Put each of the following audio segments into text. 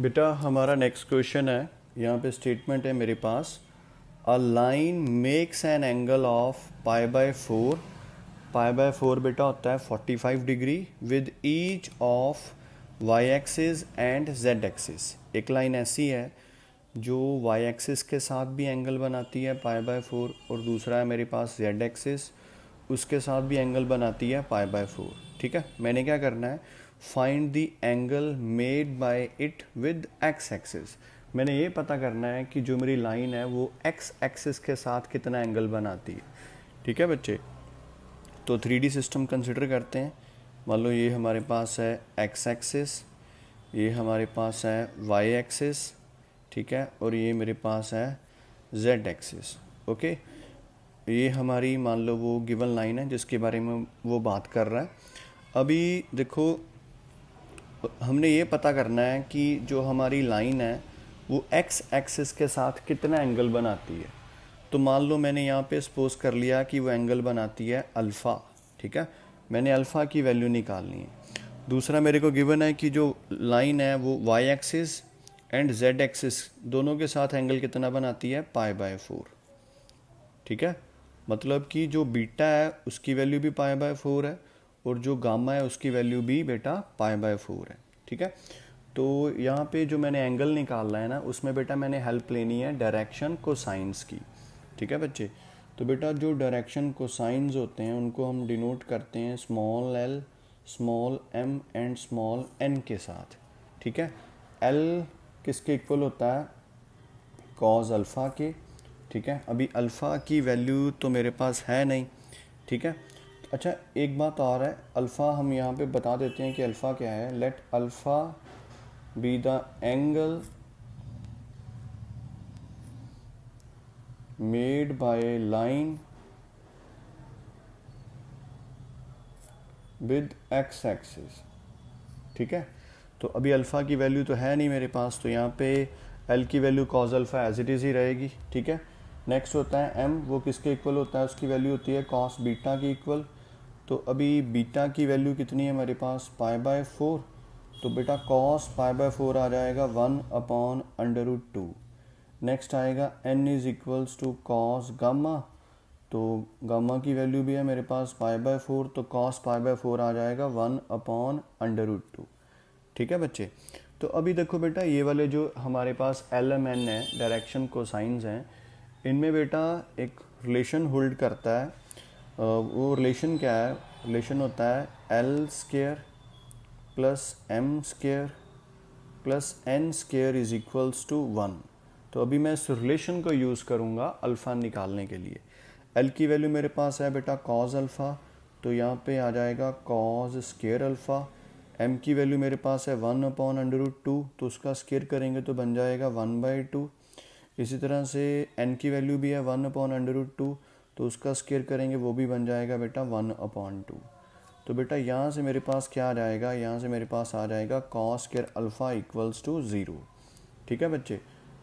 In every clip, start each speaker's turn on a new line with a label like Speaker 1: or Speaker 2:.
Speaker 1: बेटा हमारा next question है यहाँ पे स्टेटमेंट है मेरे पास a line makes an angle of pi by four pi by four बेटा होता है forty five degree with each of Y axis and Z axis एक लाइन ऐसी है जो वाई एक्सिस के साथ भी एंगल बनाती है पाई बाय फोर और दूसरा है मेरे पास जेड एक्सिस उसके साथ भी एंगल बनाती है पाई बाय फोर ठीक है मैंने क्या करना है find the angle made by it with X axis मैंने ये पता करना है कि जो मेरी लाइन है वो एक्स एक्सिस के साथ कितना एंगल बनाती है ठीक है बच्चे तो थ्री सिस्टम कंसिडर करते हैं मान लो ये हमारे पास है एक्स एक्सिस ये हमारे पास है वाई एक्सिस ठीक है और ये मेरे पास है जेड एक्सिस ओके ये हमारी मान लो वो गिवन लाइन है जिसके बारे में वो बात कर रहा है अभी देखो हमने ये पता करना है कि जो हमारी लाइन है वो एक्स एक्सिस के साथ कितना एंगल बनाती है तो मान लो मैंने यहाँ पे सपोज कर लिया कि वो एंगल बनाती है अल्फ़ा ठीक है मैंने अल्फ़ा की वैल्यू निकालनी है दूसरा मेरे को गिवन है कि जो लाइन है वो Y axis and Z axis दोनों के साथ एंगल कितना बनाती है पाए बाय फोर ठीक है मतलब कि जो बीटा है उसकी वैल्यू भी पाए बाय फोर है और जो गामा है उसकी वैल्यू भी बेटा पाए बाय फोर है ठीक है तो यहाँ पे जो मैंने एंगल निकालना है ना उसमें बेटा मैंने हेल्प लेनी है डायरेक्शन को साइंस की ठीक है बच्चे तो बेटा जो डायरेक्शन को साइंस होते हैं उनको हम डिनोट करते हैं small L small M and small N के साथ ठीक है एल किसके इक्वल होता है कॉज अल्फ़ा के ठीक है अभी अल्फ़ा की वैल्यू तो मेरे पास है नहीं ठीक है अच्छा एक बात और है अल्फ़ा हम यहाँ पे बता देते हैं कि अल्फ़ा क्या है let alpha be the angle made by line with X axis ठीक है तो अभी अल्फ़ा की वैल्यू तो है नहीं मेरे पास तो यहाँ पे एल की value cos alpha as it is ही रहेगी ठीक है नेक्स्ट होता है एम वो किसके इक्वल होता है उसकी वैल्यू होती है कॉस बीटा की इक्वल तो अभी बीटा की वैल्यू कितनी है हमारे पास पाए बाय फोर तो बेटा कॉस पाए बाय फोर आ जाएगा one upon under root two next आएगा N is equals to cos gamma तो गामा की वैल्यू भी है मेरे पास पाए बाय फोर तो कॉस पाए बाय फोर आ जाएगा one upon under root two ठीक है बच्चे तो अभी देखो बेटा ये वाले जो हमारे पास एल एम एन है डायरेक्शन साइंस हैं इनमें बेटा एक रिलेशन होल्ड करता है वो रिलेशन क्या है रिलेशन होता है L square plus M square plus N square is equals to one तो अभी मैं इस रिलेशन को यूज़ करूँगा अल्फ़ा निकालने के लिए एल की वैल्यू मेरे पास है बेटा कॉज अल्फ़ा तो यहाँ पे आ जाएगा कॉज स्केयर अल्फ़ा एम की वैल्यू मेरे पास है one upon under root two तो उसका स्केयर करेंगे तो बन जाएगा वन बाई टू इसी तरह से एन की वैल्यू भी है one upon under root two तो उसका स्केयर करेंगे वो भी बन जाएगा बेटा वन अपॉन टू तो बेटा यहाँ से मेरे पास क्या आ जाएगा यहाँ से मेरे पास आ जाएगा cos square alpha equals to zero ठीक है बच्चे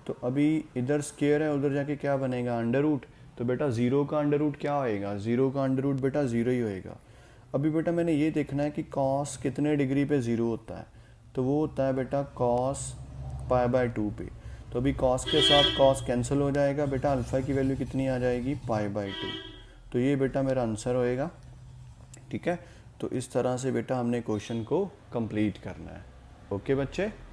Speaker 1: तो अभी इधर स्केयर है उधर जाके क्या बनेगा अंडर रूट तो बेटा ज़ीरो का अंडर रूट क्या होएगा ज़ीरो का अंडर रूट बेटा ज़ीरो ही होएगा अभी बेटा मैंने ये देखना है कि कॉस कितने डिग्री पे ज़ीरो होता है तो वो होता है बेटा कॉस पाई बाय टू पे तो अभी कॉस के साथ कॉस कैंसिल हो जाएगा बेटा अल्फ़ा की वैल्यू कितनी आ जाएगी पाई बाई टू तो ये बेटा मेरा आंसर होएगा ठीक है तो इस तरह से बेटा हमने क्वेश्चन को कंप्लीट करना है ओके बच्चे